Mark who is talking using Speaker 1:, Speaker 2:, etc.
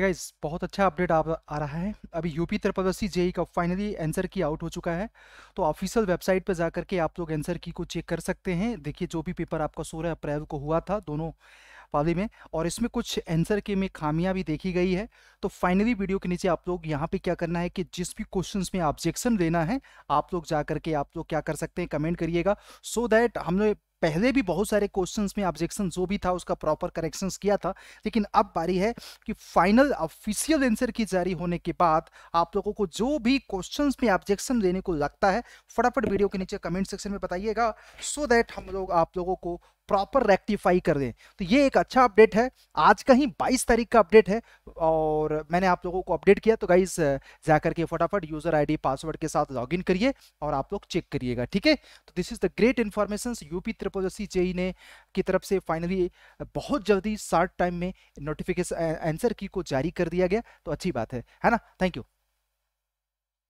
Speaker 1: है इस बहुत अच्छा अपडेट आ, आ रहा है अभी यूपी त्रिपदर्शी जेई का फाइनली आंसर की आउट हो चुका है तो ऑफिशियल वेबसाइट पर जाकर के आप लोग आंसर की को चेक कर सकते हैं देखिए जो भी पेपर आपका सोलह अप्रैल को हुआ था दोनों पाली में और इसमें कुछ आंसर के में खामियां भी देखी गई है तो फाइनली वीडियो के नीचे आप लोग यहाँ पे क्या करना है कि जिस भी क्वेश्चंस में ऑब्जेक्शन देना है आप लोग जा करके आप लोग क्या कर सकते हैं कमेंट करिएगा सो दैट हम लोग पहले भी बहुत सारे क्वेश्चन में ऑब्जेक्शन जो भी था उसका प्रॉपर करेक्शन किया था लेकिन अब बारी है कि फाइनल ऑफिशियल आंसर की जारी होने के बाद आप लोगों को जो भी क्वेश्चन में ऑब्जेक्शन देने को लगता है फटाफट वीडियो के नीचे कमेंट सेक्शन में बताइएगा सो so दैट हम लोग आप लोगों को प्रॉपर रेक्टिफाई कर दें तो ये एक अच्छा अपडेट है आज का ही 22 तारीख का अपडेट है और मैंने आप लोगों को अपडेट किया तो गाइज जाकर के फटाफट यूजर आईडी पासवर्ड के साथ लॉग करिए और आप लोग चेक करिएगा ठीक है तो this is the great information UP त्रिपुर जेई ने की तरफ से फाइनली बहुत जल्दी शार्ट टाइम में नोटिफिकेशन आंसर की को जारी कर दिया गया तो अच्छी बात है है ना थैंक यू